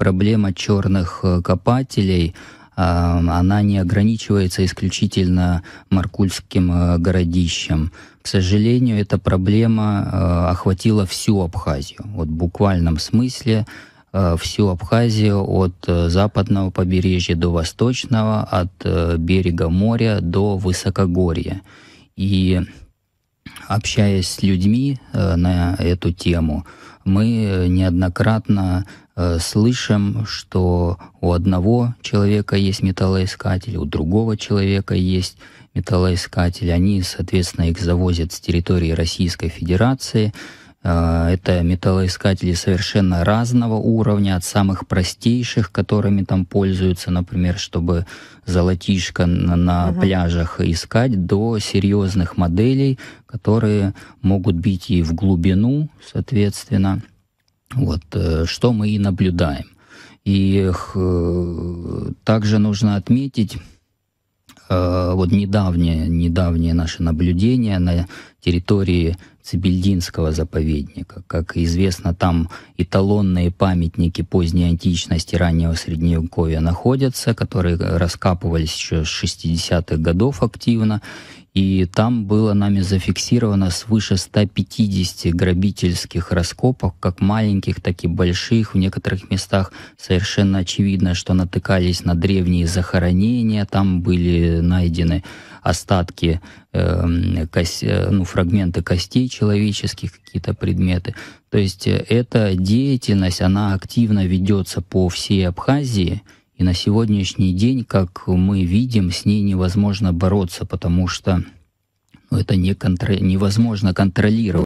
проблема черных э, копателей а, она не ограничивается исключительно маркульским э, городищем. К сожалению, эта проблема э, охватила всю Абхазию. Вот в буквальном смысле всю Абхазию от западного побережья до восточного, от берега моря до высокогорья. И общаясь с людьми э, на эту тему, мы неоднократно э, слышим, что у одного человека есть металлоискатель, у другого человека есть металлоискатель. Они, соответственно, их завозят с территории Российской Федерации. А, это металлоискатели совершенно разного уровня, от самых простейших, которыми там пользуются, например, чтобы золотишко на, на угу. пляжах искать, до серьезных моделей, которые могут бить и в глубину, соответственно. Вот э, что мы и наблюдаем. И э, также нужно отметить э, вот недавнее, недавнее наше наблюдение на территории Цибельдинского заповедника. Как известно, там эталонные памятники поздней античности, раннего средневековья находятся, которые раскапывались еще с 60-х годов активно. И там было нами зафиксировано свыше 150 грабительских раскопок, как маленьких, так и больших. В некоторых местах совершенно очевидно, что натыкались на древние захоронения, там были найдены остатки Эм, э, кость, ну, фрагменты костей человеческих, какие-то предметы. То есть э, эта деятельность, она активно ведется по всей Абхазии, и на сегодняшний день, как мы видим, с ней невозможно бороться, потому что ну, это не контр... невозможно контролировать.